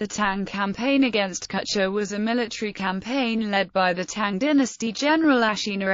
The Tang campaign against Kutcha was a military campaign led by the Tang dynasty general Ashina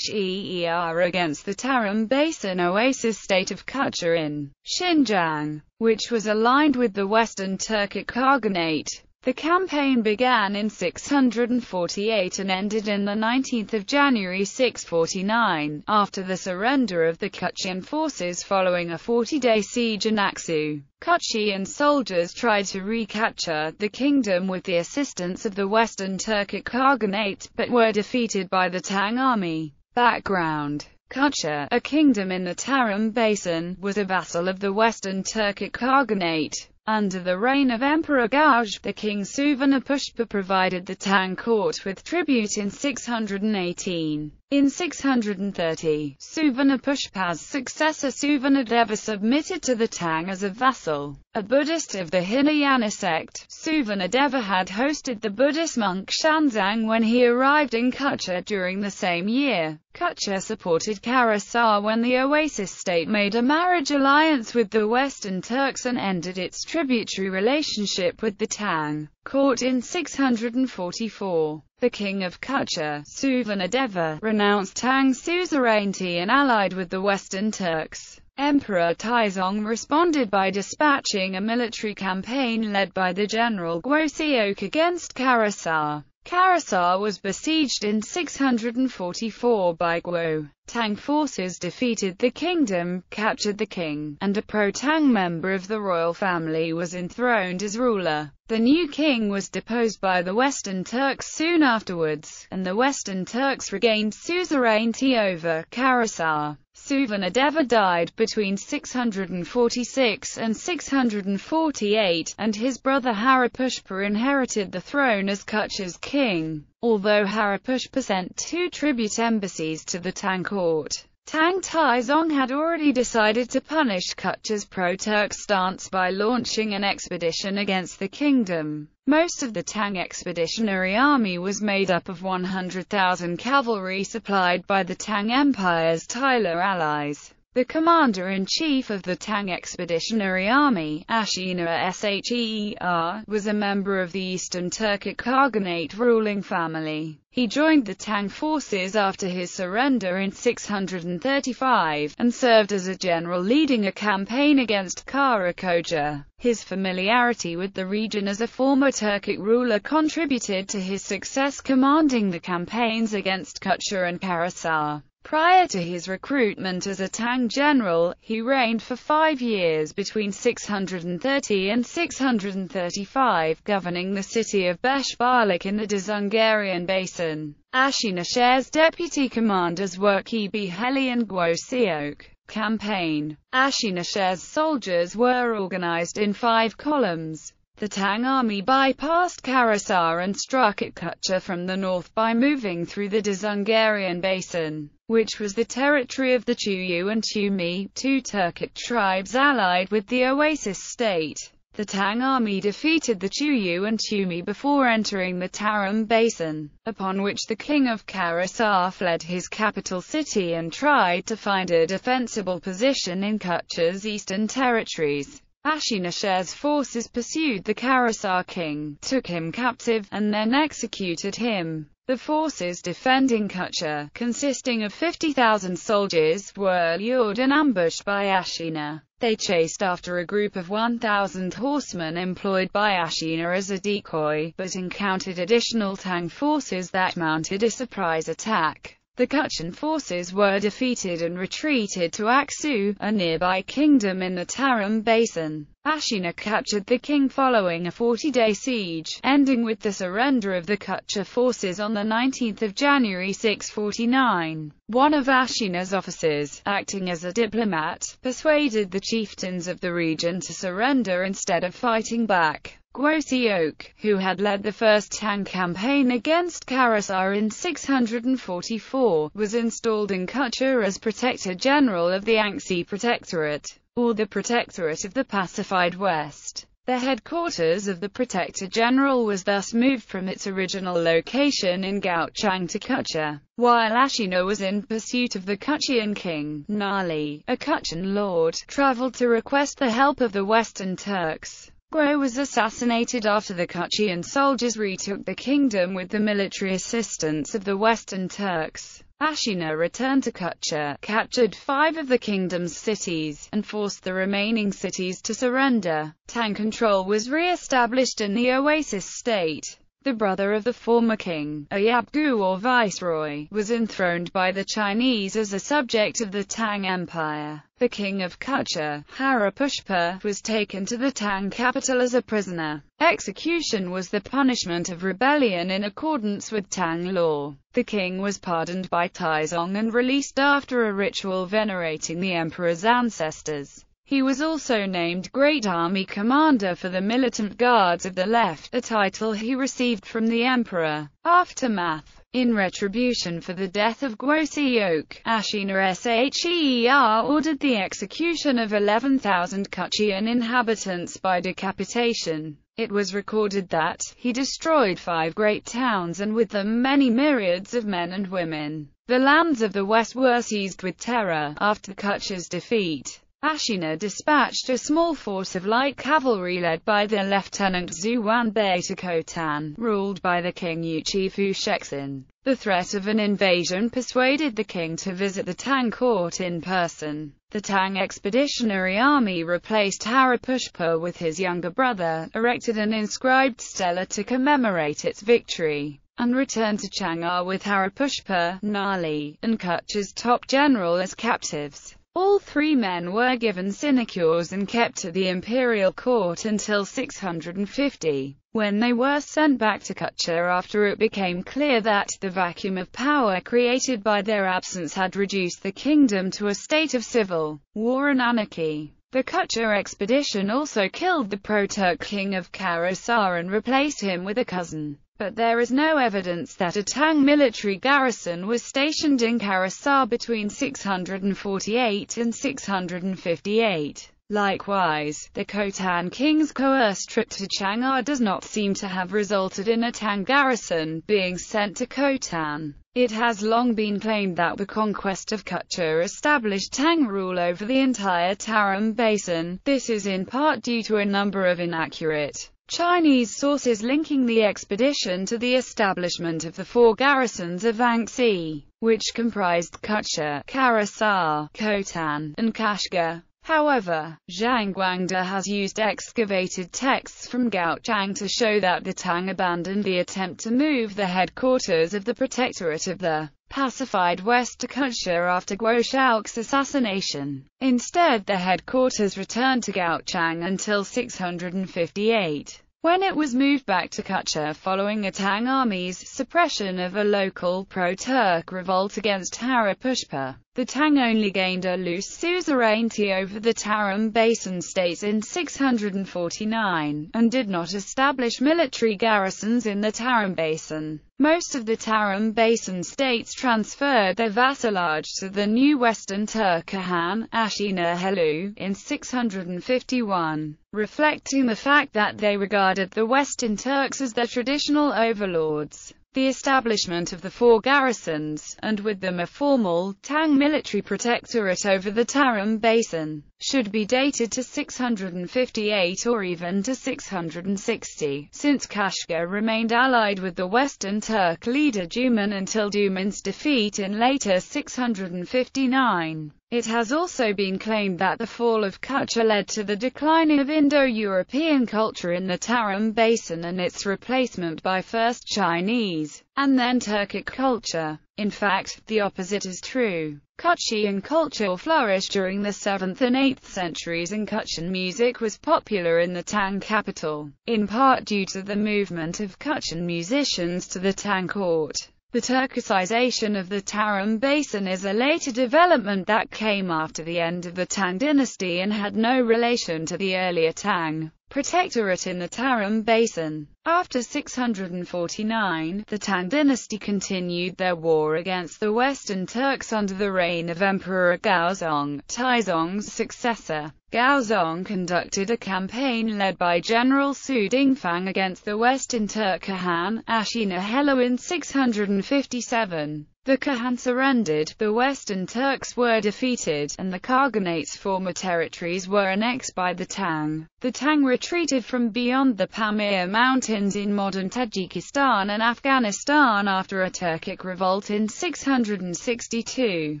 Sheer against the Tarim Basin oasis state of Kutcha in Xinjiang, which was aligned with the Western Turkic Khaganate. The campaign began in 648 and ended in the 19th of January 649, after the surrender of the Kutchian forces following a 40-day siege in Aksu. Kutchian soldiers tried to recapture the kingdom with the assistance of the Western Turkic Khaganate, but were defeated by the Tang army. Background Kutcha, a kingdom in the Tarim Basin, was a vassal of the Western Turkic Khaganate. Under the reign of Emperor Gauge, the king Suvarnapushpa provided the Tang court with tribute in 618. In 630, Pushpa's successor Suvarnadeva submitted to the Tang as a vassal. A Buddhist of the Hinayana sect, Suvarnadeva had hosted the Buddhist monk Shanzang when he arrived in Kutcha during the same year. Kutcha supported Kharasar when the Oasis state made a marriage alliance with the Western Turks and ended its tributary relationship with the Tang. Caught in 644, the king of Kutcha, Suvanadeva, renounced Tang suzerainty and allied with the Western Turks. Emperor Taizong responded by dispatching a military campaign led by the general Guo Guoseok against Karasar. Kharasar was besieged in 644 by Guo. Tang forces defeated the kingdom, captured the king, and a pro-Tang member of the royal family was enthroned as ruler. The new king was deposed by the Western Turks soon afterwards, and the Western Turks regained suzerainty over Kharasar. Suvanadeva died between 646 and 648, and his brother Harapushpa inherited the throne as Kutch's king, although Harapushpa sent two tribute embassies to the Tang court. Tang Taizong had already decided to punish Kutcher's pro-Turk stance by launching an expedition against the kingdom. Most of the Tang Expeditionary Army was made up of 100,000 cavalry supplied by the Tang Empire's Tyler allies. The commander-in-chief of the Tang Expeditionary Army, Ashina Sheer, was a member of the Eastern Turkic Khaganate ruling family. He joined the Tang forces after his surrender in 635, and served as a general leading a campaign against Karakoja. His familiarity with the region as a former Turkic ruler contributed to his success commanding the campaigns against Kutcher and Karasar. Prior to his recruitment as a Tang general, he reigned for five years between 630 and 635, governing the city of Beshbalik in the Dzungarian basin. Ashinashare's deputy commanders were Kibi Heli and Guo Siok. Campaign Ashinashare's soldiers were organized in five columns. The Tang army bypassed Karasar and struck at Kutcha from the north by moving through the Dzungarian basin which was the territory of the Chuyu and Chumi, two Turkic tribes allied with the Oasis state. The Tang army defeated the Chuyu and Chumi before entering the Tarim Basin, upon which the king of Karasar fled his capital city and tried to find a defensible position in Kutcha's eastern territories. Ashinasher's forces pursued the Karasar king, took him captive, and then executed him. The forces defending Kutcher, consisting of 50,000 soldiers, were lured and ambushed by Ashina. They chased after a group of 1,000 horsemen employed by Ashina as a decoy, but encountered additional Tang forces that mounted a surprise attack. The Kutchan forces were defeated and retreated to Aksu, a nearby kingdom in the Tarim Basin. Ashina captured the king following a 40-day siege, ending with the surrender of the Kutcha forces on 19 January 649. One of Ashina's officers, acting as a diplomat, persuaded the chieftains of the region to surrender instead of fighting back. Gwoseok, who had led the first Tang campaign against Karasar in 644, was installed in Kucha as Protector General of the Anxi Protectorate, or the Protectorate of the Pacified West. The headquarters of the Protector General was thus moved from its original location in Gaochang to Kucha. while Ashina was in pursuit of the Kutchian king, Nali, a Kutchan lord, traveled to request the help of the Western Turks. Guo was assassinated after the Qachian soldiers retook the kingdom with the military assistance of the Western Turks. Ashina returned to Kutcha, captured five of the kingdom's cities, and forced the remaining cities to surrender. Tang control was re-established in the oasis state the brother of the former king, a yabgu or viceroy, was enthroned by the Chinese as a subject of the Tang Empire. The king of Kutcha, Harapushpa, was taken to the Tang capital as a prisoner. Execution was the punishment of rebellion in accordance with Tang law. The king was pardoned by Taizong and released after a ritual venerating the emperor's ancestors. He was also named Great Army Commander for the Militant Guards of the Left, a title he received from the Emperor. Aftermath in retribution for the death of Gwosiyok, Ashina Sheer ordered the execution of 11,000 Kutchian inhabitants by decapitation. It was recorded that, he destroyed five great towns and with them many myriads of men and women. The lands of the west were seized with terror, after Kutch's defeat. Ashina dispatched a small force of light cavalry led by their lieutenant Zuwan Bei to Khotan, ruled by the king Fu Shexin. The threat of an invasion persuaded the king to visit the Tang court in person. The Tang Expeditionary Army replaced Harapushpa with his younger brother, erected an inscribed stela to commemorate its victory and returned to Changar with Harapushpa, Nali, and Kutch's top general as captives. All three men were given sinecures and kept at the imperial court until 650, when they were sent back to Kutcher after it became clear that the vacuum of power created by their absence had reduced the kingdom to a state of civil war and anarchy. The Kutcher expedition also killed the Pro-Turk king of Karasar and replaced him with a cousin but there is no evidence that a Tang military garrison was stationed in Karasar between 648 and 658. Likewise, the Khotan king's coerced trip to Chang'an does not seem to have resulted in a Tang garrison being sent to Khotan. It has long been claimed that the conquest of Kutcha established Tang rule over the entire Tarim Basin. This is in part due to a number of inaccurate Chinese sources linking the expedition to the establishment of the four garrisons of Anxi, which comprised Kutcha, Karasar, Khotan, and Kashgar. However, Zhang Guangda has used excavated texts from Gaochang to show that the Tang abandoned the attempt to move the headquarters of the Protectorate of the pacified West Dakotia after Guo Shaoq's assassination. Instead the headquarters returned to Gaochang until 658, when it was moved back to Kutcha following a Tang army's suppression of a local pro-Turk revolt against Harapushpa. The Tang only gained a loose suzerainty over the Tarim Basin states in 649, and did not establish military garrisons in the Tarim Basin. Most of the Tarim Basin states transferred their vassalage to the new Western Turkahan, Ashina-Helu, in 651, reflecting the fact that they regarded the Western Turks as their traditional overlords the establishment of the four garrisons, and with them a formal Tang military protectorate over the Tarim Basin, should be dated to 658 or even to 660, since Kashgar remained allied with the Western Turk leader Duman until Duman's defeat in later 659. It has also been claimed that the fall of Kutcha led to the declining of Indo-European culture in the Tarim Basin and its replacement by first Chinese, and then Turkic culture. In fact, the opposite is true. Kutchian culture flourished during the 7th and 8th centuries and Kutchian music was popular in the Tang capital, in part due to the movement of Kutchian musicians to the Tang court. The Turkicization of the Tarim Basin is a later development that came after the end of the Tang dynasty and had no relation to the earlier Tang protectorate in the Tarim Basin. After 649, the Tang dynasty continued their war against the Western Turks under the reign of Emperor Gaozong, Taizong's successor. Gaozong conducted a campaign led by General Su Dingfang against the Western Turk Kahan, Ashina Helo in 657. The Kahan surrendered, the Western Turks were defeated, and the Khaganate's former territories were annexed by the Tang. The Tang retreated from beyond the Pamir Mountains in modern Tajikistan and Afghanistan after a Turkic revolt in 662,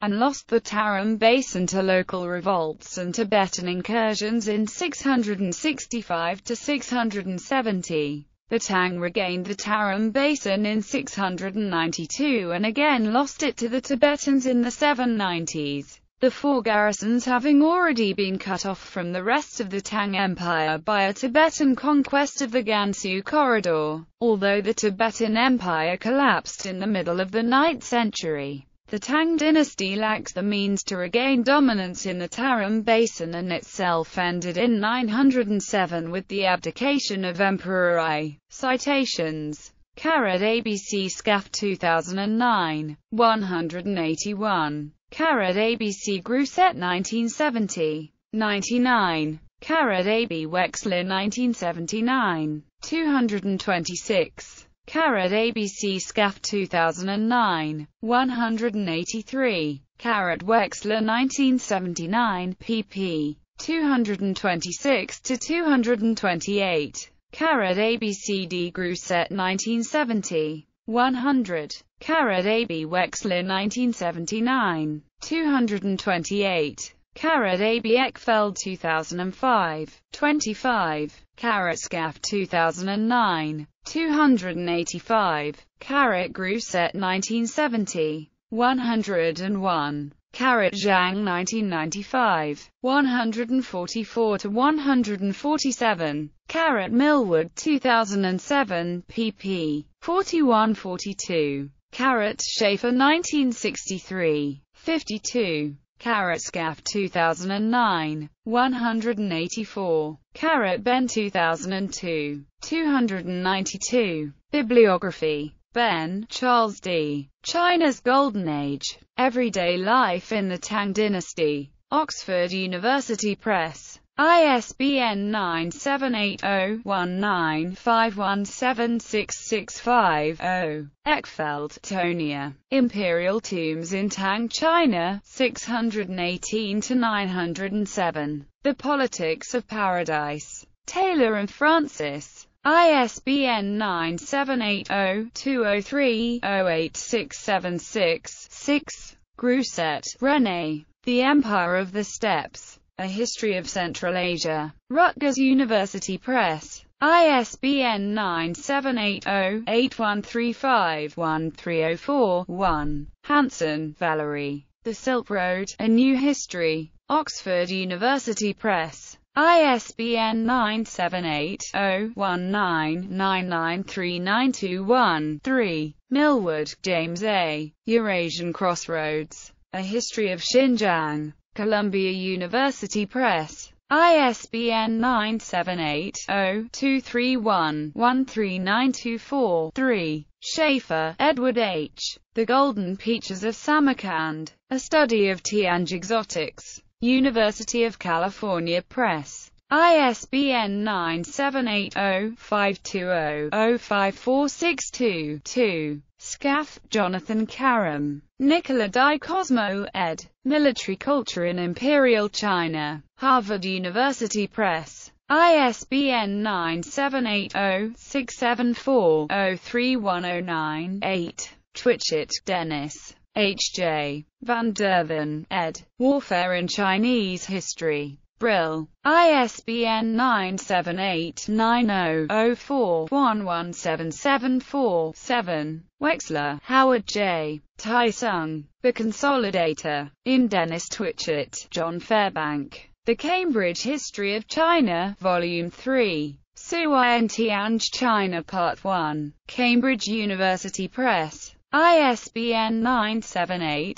and lost the Tarim Basin to local revolts and Tibetan incursions in 665 to 670. The Tang regained the Tarim Basin in 692 and again lost it to the Tibetans in the 790s, the four garrisons having already been cut off from the rest of the Tang Empire by a Tibetan conquest of the Gansu corridor, although the Tibetan Empire collapsed in the middle of the 9th century. The Tang dynasty lacked the means to regain dominance in the Tarim Basin and itself ended in 907 with the abdication of Emperor I. Citations. Carad ABC SCAF 2009, 181. Carad ABC Grousset 1970, 99. Carad AB Wexler 1979, 226. Carat ABC SCAF 2009, 183. Carat Wexler 1979, pp. 226 to 228. Carat ABCD Grousset 1970, 100. Carat AB Wexler 1979, 228. Carat AB Eckfeld 2005, 25, Carat Scaff 2009, 285, Carat Grousset 1970, 101, Carat Zhang 1995, 144 to 147, Carat Millwood 2007, pp. 41 42. Carat Schaefer 1963, 52. Carrot 2009, 184. Carrot Ben 2002, 292. Bibliography. Ben, Charles D. China's Golden Age. Everyday Life in the Tang Dynasty. Oxford University Press. ISBN 9780195176650. Eckfeldt, Tonia. Imperial Tombs in Tang, China, 618-907. The Politics of Paradise. Taylor and Francis. ISBN 978-0-203-08676-6. Grousset, René. The Empire of the Steppes. A History of Central Asia. Rutgers University Press. ISBN 978-0-8135-1304-1. Hanson, Valerie. The Silk Road, A New History. Oxford University Press. ISBN 978-0-19993921-3. Millwood, James A. Eurasian Crossroads. A History of Xinjiang. Columbia University Press. ISBN 978-0-231-13924-3. Schaefer, Edward H. The Golden Peaches of Samarkand, A Study of Tea and Exotics, University of California Press. ISBN 978 0 520 54622 Scaff, Jonathan Karam, Nicola Di Cosmo, ed. Military Culture in Imperial China, Harvard University Press. ISBN 9780674031098. Twitchett, Dennis. H.J. Van Derven, ed. Warfare in Chinese History. Brill. ISBN 978-90-04-11774-7. Wexler, Howard J. Sung. The Consolidator. In Dennis Twitchett, John Fairbank. The Cambridge History of China, Volume 3. Suyen Tianj China Part 1. Cambridge University Press. ISBN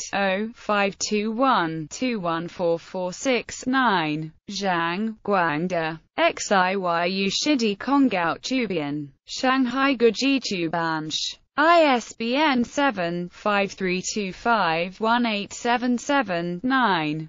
978-0-521-21446-9. Zhang, Guangda, Xiyu Shidi Konggao Chubian, Shanghai Guji Chubanch, ISBN 7 5325 9